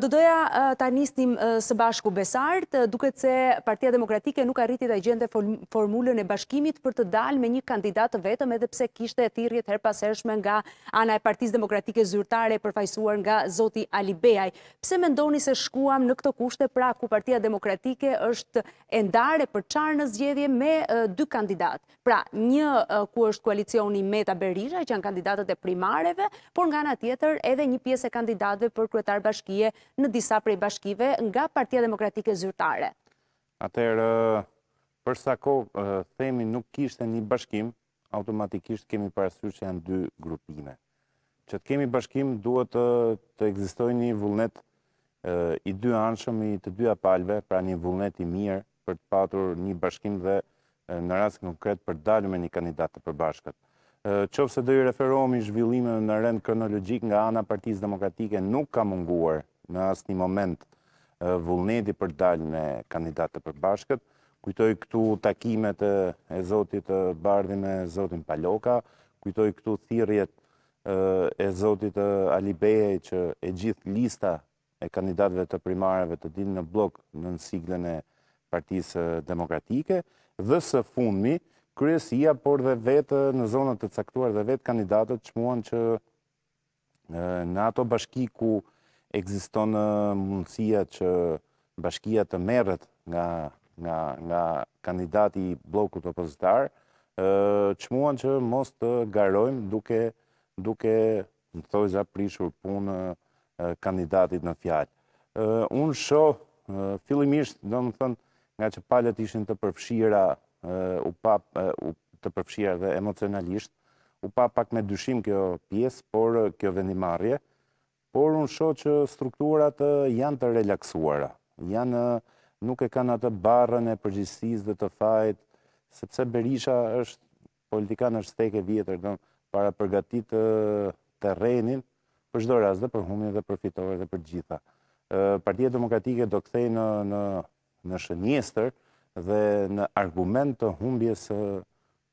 Do doja ta njësnim së bashku besart, duke të se Partia Demokratike nuk arriti të gjende formullën e bashkimit për të dalë me një kandidat të vetëm edhe pse kishte e thirjet her pasershme nga ana e Partis Demokratike zyrtare përfajsuar nga Zoti Ali Bejaj. Pse me ndoni se shkuam në këto kushte pra ku Partia Demokratike është endare për qarë në zgjedhje me dy kandidat? Pra një ku është koalicioni Meta Berisha, që janë kandidatët e primareve, por nga nga tjetër edhe një e kandidatve për kretar bashkije në disa prej bashkive nga Partia Demokratike Zyrtare. Atërë, përsa ko themi nuk kishte një bashkim, automatikisht kemi parasur që janë dy grupime. Që të kemi bashkim, duhet të egzistoj një vullnet i dy anshëm i të dy apalve, pra një vullnet i mirë për të patur një bashkim dhe në rrasë konkret për dalë me një kandidat të përbashkët. Qovë se dhe i referohemi zhvillime në rrend kronologjik nga ana partiz demokratike nuk ka munguar në asë një moment vullneti për dalë me kandidatë të përbashkët. Kujtoj këtu takimet e Zotit Bardhi me Zotin Paloka, kujtoj këtu thirjet e Zotit Alibeje që e gjithë lista e kandidatëve të primareve të dinë në blok në nësiglën e partisë demokratike, dhe së fundmi, kryesia, por dhe vetë në zonët të caktuar dhe vetë kandidatët që muan që në ato bashki ku egziston mundësia që bashkia të merët nga kandidati blokut të opozitar, që muan që mos të garojmë duke në thoi za prishur punë kandidatit në fjallë. Unë shohë, fillimisht, do më thënë, nga që palët ishin të përfshira u papë, të përfshirë dhe emocionalisht, u pa pak me dyshim kjo pjesë, por kjo vendimarje, por unë sho që strukturat janë të relaksuara, janë nuk e kanë atë barën e përgjistis dhe të fajt, sepse Berisha është politikan është teke vjetër, dhe para përgatit terenin, për shdo ras dhe për humin dhe për fitore dhe për gjitha. Partia Demokratike do këthej në, në, në shënjestër dhe në argument të humbjes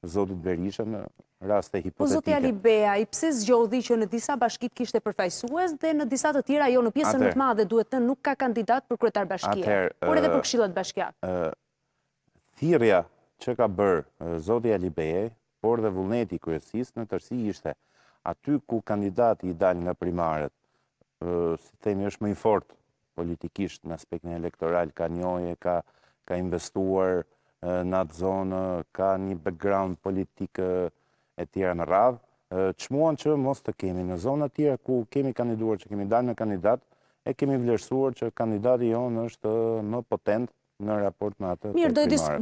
zotit Berisha në raste hipotetike. Po zoti Alibea, i pse zgjodhi që në disa bashkit kishte përfaqësues dhe në disa të tjera jo në pjesën më të madhe duhet të nuk ka kandidat për kryetar bashkie, por edhe për këshillat bashkiake. ë thirrja që ka bër zoti Alibea, por dhe vullneti kërësis, në tërsi ishte aty ku kandidati i dal nga primaret, si themi është më i fortë politikisht në aspektin elektoral ka njoje, ka ka investuar në atë zonë, ka një background politikë, e tjera në radhë, që muan që mos të kemi në zonë atyre ku kemi kandiduar që kemi dalë me kandidat, e kemi vlerësuar që kandidati jonë është më potent në raport me atë të primarë.